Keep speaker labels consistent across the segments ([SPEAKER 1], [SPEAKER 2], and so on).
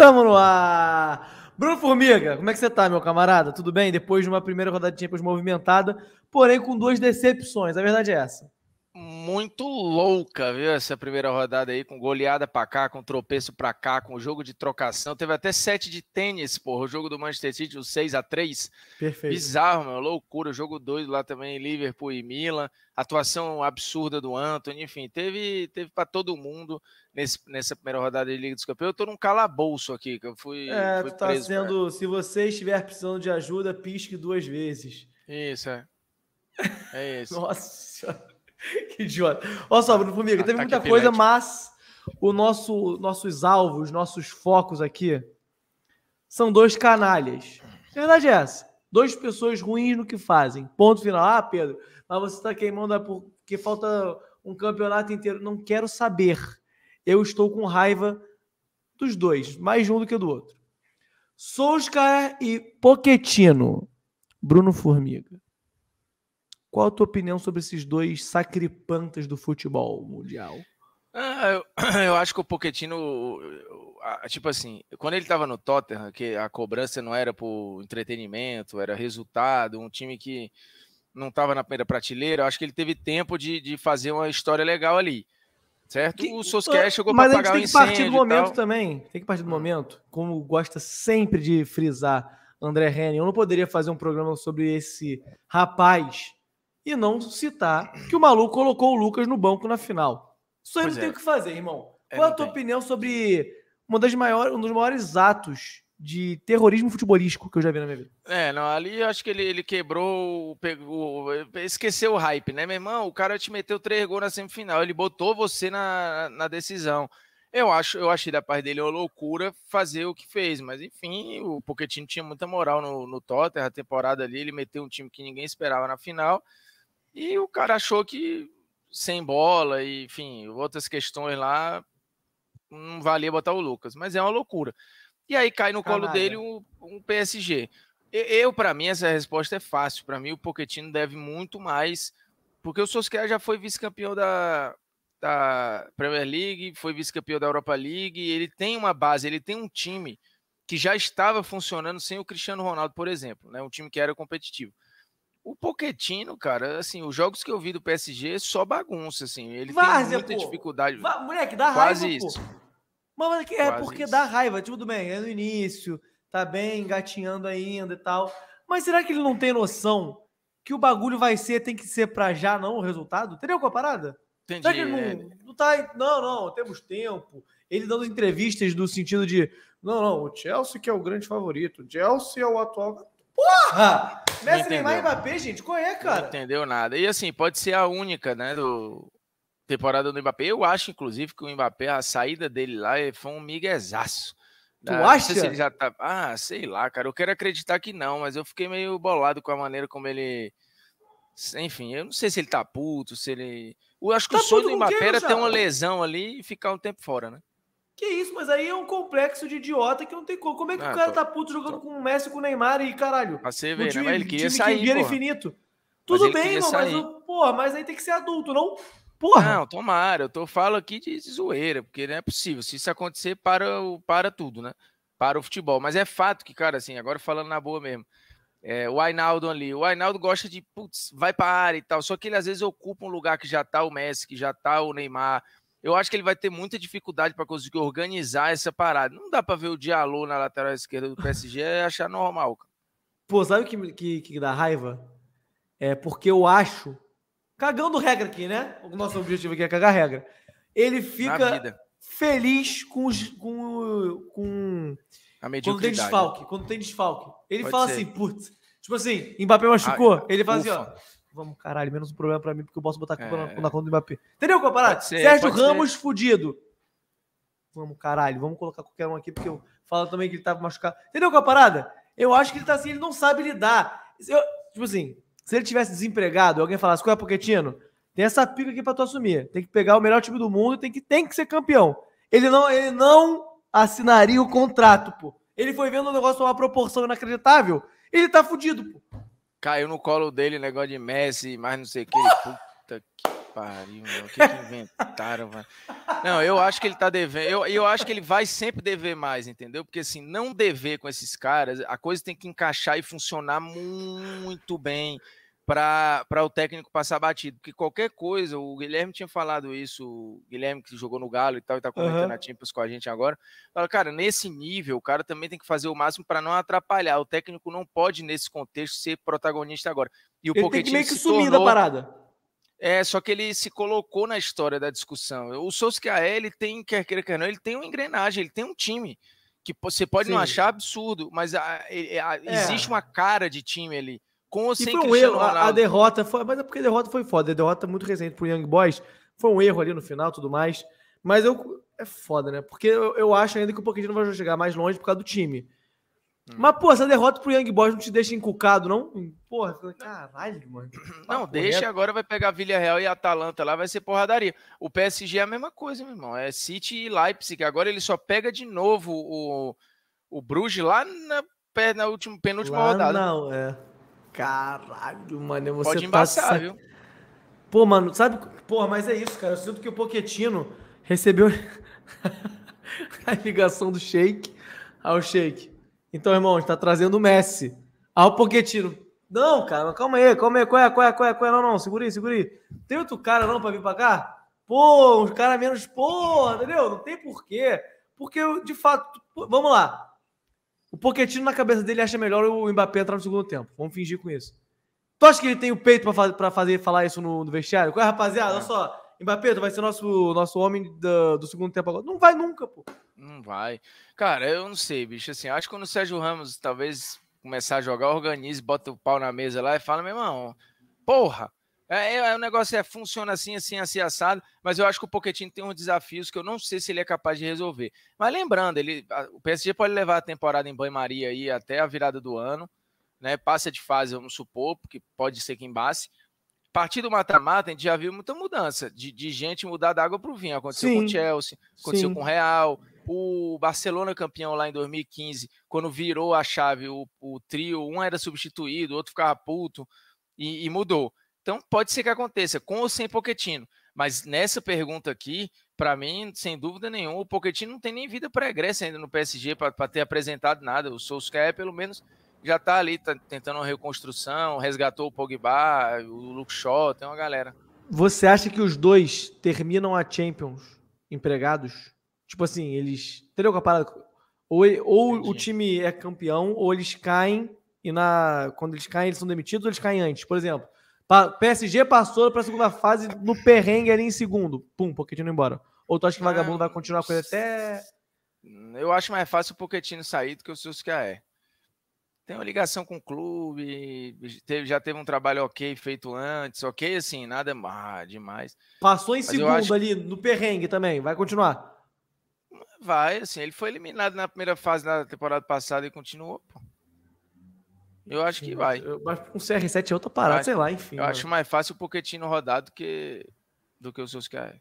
[SPEAKER 1] Tamo no ar! Bruno Formiga, como é que você tá, meu camarada? Tudo bem? Depois de uma primeira rodada de Champions movimentada, porém com duas decepções. A verdade é essa
[SPEAKER 2] muito louca, viu? Essa primeira rodada aí, com goleada pra cá, com tropeço pra cá, com jogo de trocação. Teve até sete de tênis, porra. O jogo do Manchester City, o 6 a 3 Perfeito. Bizarro, meu. Loucura. O jogo doido lá também, Liverpool e Milan. Atuação absurda do Anthony. Enfim, teve, teve pra todo mundo nesse, nessa primeira rodada de Liga dos Campeões. Eu tô num calabouço aqui, que eu fui. É, fui tu tá preso, sendo.
[SPEAKER 1] Cara. Se você estiver precisando de ajuda, pisque duas vezes. Isso, é. É isso. Nossa que idiota. Olha só, Bruno Formiga, teve muita coisa, mas o nosso, nossos alvos, nossos focos aqui são dois canalhas. A verdade é essa. Dois pessoas ruins no que fazem. Ponto final. Ah, Pedro, mas você está queimando porque falta um campeonato inteiro. Não quero saber. Eu estou com raiva dos dois, mais de um do que do outro. Solskjaer e Poquetino. Bruno Formiga. Qual a tua opinião sobre esses dois sacripantas do futebol mundial?
[SPEAKER 2] Ah, eu, eu, acho que o Poquetino, tipo assim, quando ele estava no Tottenham, que a cobrança não era por entretenimento, era resultado, um time que não estava na primeira prateleira, eu acho que ele teve tempo de, de fazer uma história legal ali. Certo? Que, o Solskjaer chegou para pagar o incêndio. Mas tem que partir do momento
[SPEAKER 1] também. Tem que partir do hum. momento, como gosta sempre de frisar André Henning, eu não poderia fazer um programa sobre esse rapaz e não citar que o maluco colocou o Lucas no banco na final. Isso aí pois não é. tem o que fazer, irmão. É, Qual a tua tem. opinião sobre uma das maiores, um dos maiores atos de terrorismo futebolístico que eu já vi na minha vida.
[SPEAKER 2] É, não, ali eu acho que ele, ele quebrou, pegou, esqueceu o hype, né, meu irmão? O cara te meteu três gols na semifinal, ele botou você na, na decisão. Eu acho, eu achei da parte dele uma loucura fazer o que fez, mas enfim, o Pochettino tinha muita moral no, no Tottenham, a temporada ali, ele meteu um time que ninguém esperava na final, e o cara achou que sem bola, e, enfim, outras questões lá, não valia botar o Lucas, mas é uma loucura. E aí cai no Caralho. colo dele um, um PSG. Eu, para mim, essa resposta é fácil. Para mim, o Poquetino deve muito mais, porque o Sosquera já foi vice-campeão da, da Premier League, foi vice-campeão da Europa League, ele tem uma base, ele tem um time que já estava funcionando sem o Cristiano Ronaldo, por exemplo, né? um time que era competitivo. O Poquetino, cara, assim, os jogos que eu vi do PSG só bagunça, assim. Ele Várzea, tem muita pô. dificuldade. Va moleque, dá Quase raiva, isso. pô.
[SPEAKER 1] Mas, é porque isso. dá raiva, tudo tipo, bem, é no início, tá bem, engatinhando ainda e tal. Mas será que ele não tem noção que o bagulho vai ser, tem que ser pra já, não, o resultado? Entendeu com é a parada?
[SPEAKER 2] Entendi. Será que ele não, é.
[SPEAKER 1] não tá... Não, não, temos tempo. Ele dando entrevistas no sentido de não, não, o Chelsea que é o grande favorito, o Chelsea é o atual... Porra! Ah, Messi, Neymar e Mbappé, gente, qual é, cara? Não
[SPEAKER 2] entendeu nada. E assim, pode ser a única, né, do temporada do Mbappé. Eu acho, inclusive, que o Mbappé, a saída dele lá é, foi um miguezaço.
[SPEAKER 1] Tu ah, acha? Se ele já
[SPEAKER 2] tá... Ah, sei lá, cara. Eu quero acreditar que não, mas eu fiquei meio bolado com a maneira como ele. Enfim, eu não sei se ele tá puto, se ele. Eu acho que tá o sonho do Mbappé era ter uma lesão ali e ficar um tempo fora, né?
[SPEAKER 1] Que isso, mas aí é um complexo de idiota que não tem como. Como é que ah, o cara tô, tá puto jogando tô. com o Messi, com o Neymar e caralho? Pra você ver, né? time, né? Mas ele queria sair, que infinito. Tudo bem, irmão, mas, porra, mas aí tem que ser adulto, não Porra. Não, tomara. Eu tô falo
[SPEAKER 2] aqui de, de, zoeira, porque não é possível. Se isso acontecer, para, o, para tudo, né? Para o futebol. Mas é fato que, cara, assim, agora falando na boa mesmo. É, o Ainaldo ali, o Ainaldo gosta de, putz, vai para área e tal. Só que ele às vezes ocupa um lugar que já tá o Messi, que já tá o Neymar, eu acho que ele vai ter muita dificuldade para conseguir organizar essa parada. Não dá para ver o Diallo na lateral
[SPEAKER 1] esquerda do PSG e achar normal. Pô, sabe o que, que, que dá raiva? É porque eu acho. Cagando regra aqui, né? O nosso objetivo aqui é cagar regra. Ele fica feliz com, os, com, com a quando tem desfalque. Né? Quando tem desfalque. Ele Pode fala ser. assim, putz. Tipo assim, Mbappé ah, machucou. Ah, ele fala assim, ufa. assim, ó. Vamos, caralho, menos um problema pra mim, porque eu posso botar a culpa é. na, na, conta do Mbappé. Entendeu, comparado? parada Sérgio Ramos ser. fudido. Vamos, caralho, vamos colocar qualquer um aqui, porque eu falo também que ele tava tá machucado. Entendeu com é a parada? Eu acho que ele tá assim, ele não sabe lidar. Eu, tipo assim, se ele tivesse desempregado, alguém falasse, qual é, Poquetino? Tem essa pica aqui pra tu assumir. Tem que pegar o melhor time do mundo, tem que, tem que ser campeão. Ele não, ele não assinaria o contrato, pô. Ele foi vendo o negócio uma proporção inacreditável. Ele tá fudido, pô.
[SPEAKER 2] Caiu no colo dele negócio de Messi, mais não sei o que. Puta que pariu, meu. O que, que inventaram, mano? Não, eu acho que ele tá devendo. Eu, eu acho que ele vai sempre dever mais, entendeu? Porque assim, não dever com esses caras, a coisa tem que encaixar e funcionar muito bem para o técnico passar batido. Porque qualquer coisa, o Guilherme tinha falado isso, o Guilherme que jogou no Galo e tal, e tá comentando uhum. a Champions com a gente agora. Fala, cara, nesse nível, o cara também tem que fazer o máximo para não atrapalhar. O técnico não pode, nesse contexto, ser protagonista agora. E o Ele tem que meio que sumir tornou... da parada. É, só que ele se colocou na história da discussão. O Sousa ele tem, quer queira, quer não, ele tem uma engrenagem, ele tem um time que você pode Sim. não achar absurdo, mas a, a, a, é. existe uma cara de time ali com ou sem foi um erro, A, derrota
[SPEAKER 1] foi, mas é porque a derrota foi foda, a derrota é muito recente pro Young Boys, foi um erro ali no final, tudo mais. Mas eu é foda, né? Porque eu, eu acho ainda que o não vai chegar mais longe por causa do time. Hum. Mas, pô, essa derrota pro Young Boys não te deixa encucado, não? Porra, caralho, mano.
[SPEAKER 2] Não, deixa, agora vai pegar Villarreal e a Atalanta lá, vai ser porradaria. O PSG é a mesma coisa, meu irmão. É City e Leipzig. Agora ele só pega de novo o, o Bruges lá na, na última, penúltima lá rodada. Não, é. Caralho,
[SPEAKER 1] mano, você Pode embaçar, tá... viu? Pô, mano, sabe? Porra, mas é isso, cara. Eu sinto que o Poquetino recebeu a ligação do Sheik ao Sheik. Então, irmão, está trazendo o Messi. ao Poquetino. Não, cara, calma aí, calma aí. Qual é, qual é, qual é, qual é? Não, não, segura aí, segura aí. Tem outro cara não para vir para cá? Pô, um cara menos. pô, entendeu? Não tem porquê. Porque, de fato, vamos lá. O Poquetino na cabeça dele acha melhor o Mbappé entrar no segundo tempo. Vamos fingir com isso. Tu acha que ele tem o peito para fazer, pra fazer falar isso no, no vestiário? Qual é, rapaziada? É. Olha só. Mbappé, tu vai ser nosso, nosso homem do, do segundo tempo agora. Não vai nunca, pô.
[SPEAKER 2] Não vai. Cara, eu não sei, bicho. Assim, acho que quando o Sérgio Ramos talvez começar a jogar, organize, bota o pau na mesa lá e fala, meu irmão, porra, é, é, é, o negócio é, funciona assim, assim, assim, assado, mas eu acho que o Pochettino tem uns desafios que eu não sei se ele é capaz de resolver. Mas lembrando, ele, a, o PSG pode levar a temporada em banho-maria aí até a virada do ano, né? Passa de fase, vamos supor, porque pode ser que embasse. A partir do mata-mata, a gente já viu muita mudança de, de gente mudar da água para o vinho. Aconteceu sim, com o Chelsea, aconteceu sim. com o Real, o Barcelona campeão lá em 2015, quando virou a chave, o, o trio, um era substituído, o outro ficava puto e, e mudou. Então pode ser que aconteça com ou sem Poquetino. Mas nessa pergunta aqui, para mim, sem dúvida nenhuma, o Poquetino não tem nem vida pregressa ainda no PSG para ter apresentado nada. O Solskjaer, pelo menos, já está ali tá tentando uma reconstrução, resgatou o Pogba, o Luke Shaw, tem uma galera.
[SPEAKER 1] Você acha que os dois terminam a Champions empregados? Tipo assim, eles. Entendeu a parada? Ou, ou o time é campeão, ou eles caem e na quando eles caem, eles são demitidos ou eles caem antes. Por exemplo, PSG passou para a segunda fase no perrengue ali em segundo. Pum, Pochettino embora. Ou tu acha que o vagabundo vai continuar com ele até.
[SPEAKER 2] Eu acho mais fácil o Pochettino sair do que o Susca é. Tem uma ligação com o clube, teve, já teve um trabalho ok feito antes, ok, assim, nada ah, demais. Passou em Mas segundo acho... ali,
[SPEAKER 1] no perrengue também, vai continuar?
[SPEAKER 2] Vai, assim, ele foi eliminado na primeira fase da temporada passada e continuou, pô. Eu acho que vai. Eu acho que
[SPEAKER 1] um CR7 é outra parada, sei lá, enfim. Eu mano. acho
[SPEAKER 2] mais fácil o Poquetino rodar do que, do que o Solskjaer. É.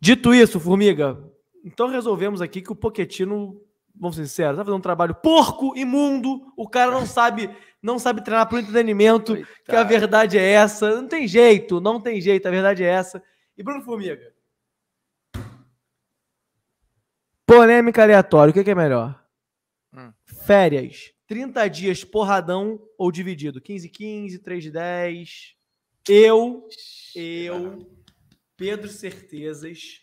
[SPEAKER 1] Dito isso, Formiga, então resolvemos aqui que o Poquetino, vamos ser sinceros, tá fazendo um trabalho porco, imundo, o cara não sabe não sabe treinar para o entretenimento, que a verdade é essa. Não tem jeito, não tem jeito, a verdade é essa. E Bruno Formiga? Polêmica aleatória, o que é, que é melhor? Hum. Férias 30 dias porradão ou dividido? 15, 15, 3 de 10. Eu, eu, Pedro Certezas,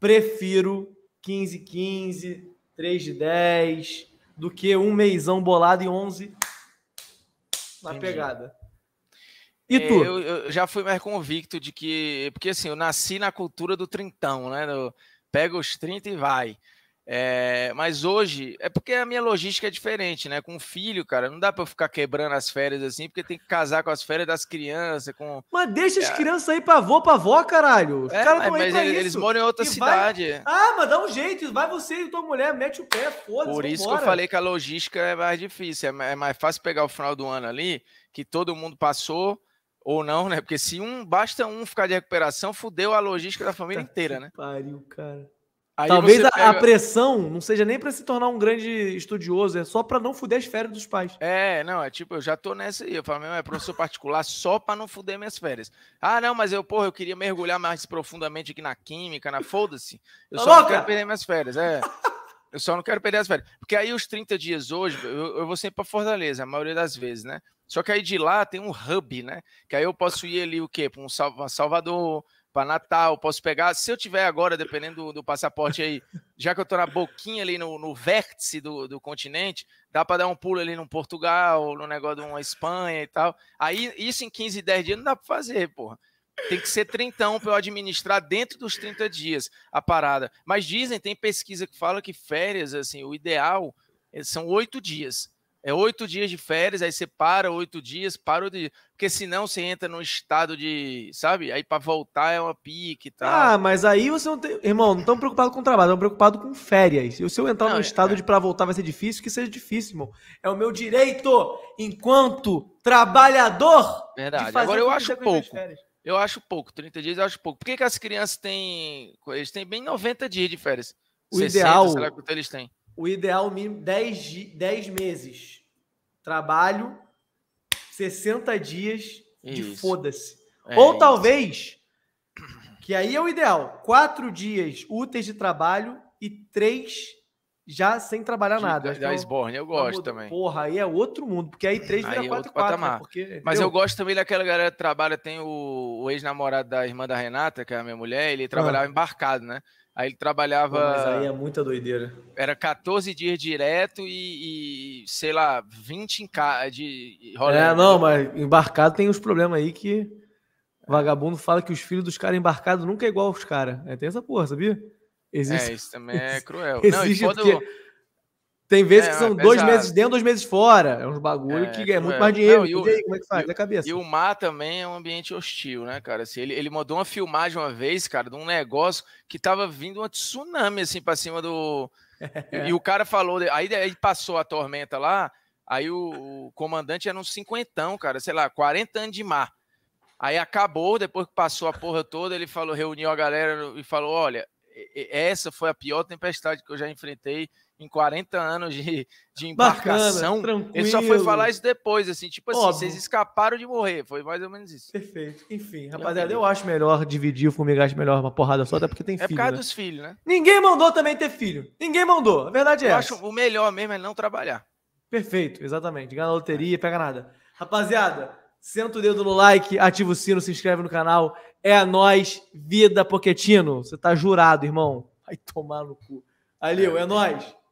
[SPEAKER 1] prefiro 15, 15, 3 de 10 do que um meizão bolado e 11 na pegada. E
[SPEAKER 2] é, tu? Eu, eu, já fui mais convicto de que. Porque assim, eu nasci na cultura do trintão, né? pega os 30 e vai. É, mas hoje é porque a minha logística é diferente, né? Com filho, cara, não dá para ficar quebrando as férias assim, porque tem que casar com as férias das crianças. Com...
[SPEAKER 1] Mas deixa as é. crianças aí pra avô, pra avó, caralho. é, caras mas, mas eles, eles, moram em outra e cidade. Vai... Ah, mas dá um jeito, vai você e tua mulher, mete o pé, foda-se. Por isso vambora. que eu falei
[SPEAKER 2] que a logística é mais difícil, é, é mais fácil pegar o final do ano ali, que todo mundo passou ou não, né? Porque se um basta um ficar de recuperação, fudeu a logística da família inteira, né? Pariu,
[SPEAKER 1] cara. Aí Talvez a, pega... a, pressão não seja nem para se tornar um grande estudioso, é só para não fuder as férias dos pais. É, não, é tipo, eu já tô nessa aí. Eu falo, meu, é professor particular só para
[SPEAKER 2] não fuder minhas férias. Ah, não, mas eu, porra, eu queria mergulhar mais profundamente aqui na química, na foda-se. Eu tá só louca? não quero perder minhas férias, é. eu só não quero perder as férias. Porque aí os 30 dias hoje, eu, eu vou sempre para Fortaleza, a maioria das vezes, né? Só que aí de lá tem um hub, né? Que aí eu posso ir ali o quê? Para um Salvador, para Natal, posso pegar. Se eu tiver agora, dependendo do, do passaporte aí, já que eu estou na boquinha ali no, no vértice do, do continente, dá para dar um pulo ali no Portugal, no negócio de uma Espanha e tal. Aí isso em 15, 10 dias não dá para fazer, porra. Tem que ser trintão para eu administrar dentro dos 30 dias a parada. Mas dizem, tem pesquisa que fala que férias, assim, o ideal eh, são oito dias. É oito dias de férias, aí você para oito dias, para oito dias. Porque senão você entra num estado de. Sabe? Aí para voltar é uma pique e tá? tal. Ah, mas
[SPEAKER 1] aí você não tem. Irmão, não estão preocupado com trabalho, estão preocupado com férias. E se eu entrar num é, estado é. de para voltar vai ser difícil, que seja difícil, irmão. É o meu direito, enquanto trabalhador. Verdade. Agora eu acho pouco.
[SPEAKER 2] Eu acho pouco. 30 dias eu acho pouco. Por que, que as crianças têm. Eles têm bem
[SPEAKER 1] 90 dias de férias. O 60, ideal. Será que eles têm? o ideal mínimo 10, 10 meses. Trabalho 60 dias de foda-se. É, Ou talvez, que aí é o ideal, 4 dias úteis de trabalho e 3 já sem trabalhar de, nada. Da, da então, Sborne, eu, eu tá gosto também. Porra, aí é outro mundo, porque aí 3 vira aí é quatro, quatro né? porque, Mas eu
[SPEAKER 2] gosto também daquela galera que trabalha, tem o, o ex-namorado da irmã da Renata, que é a minha mulher, ele trabalhava ah. embarcado, né? Aí ele trabalhava. mas aí é
[SPEAKER 1] muita doideira.
[SPEAKER 2] Era 14 dias direto e, e sei lá, 20 em casa. De... É, não,
[SPEAKER 1] mas embarcado tem uns problemas aí que. Vagabundo fala que os filhos dos caras embarcados nunca é igual aos caras. É, tem essa porra, sabia? É, Existe... É, isso também é cruel. Existe não, e quando... Porque tem vezes é, que são é dois meses dentro, dois meses fora. É uns bagulho é, que tipo, é muito é. mais dinheiro. Não, e, o, e aí, como é que faz? E, cabeça. E o
[SPEAKER 2] mar também é um ambiente hostil, né, cara? Assim, ele, ele mandou uma filmagem uma vez, cara, de um negócio que tava vindo uma tsunami, assim, pra cima do...
[SPEAKER 1] e, e, o
[SPEAKER 2] cara falou... Aí aí passou a tormenta lá, aí o, o, comandante era um cinquentão, cara, sei lá, 40 anos de mar. Aí acabou, depois que passou a porra toda, ele falou, reuniu a galera e falou, olha, essa foi a pior tempestade que eu já enfrentei em 40 anos de, de embarcação. Bacana, ele só foi falar isso depois, assim, tipo assim, Óbvio. vocês escaparam de morrer. Foi mais ou menos isso. Perfeito. Enfim, rapaziada, eu
[SPEAKER 1] acho melhor dividir o formigaste melhor uma porrada só, até porque tem é filho. É por causa né? dos filhos, né? Ninguém mandou também ter filho. Ninguém mandou. A verdade é eu essa. Eu
[SPEAKER 2] acho o melhor mesmo é não trabalhar.
[SPEAKER 1] Perfeito, exatamente. Ganha na loteria, pega nada. Rapaziada, senta o dedo no like, ativa o sino, se inscreve no canal. É a nós, vida Poquetino. Você tá jurado, irmão. Vai tomar no cu. ali é, é, é. nóis.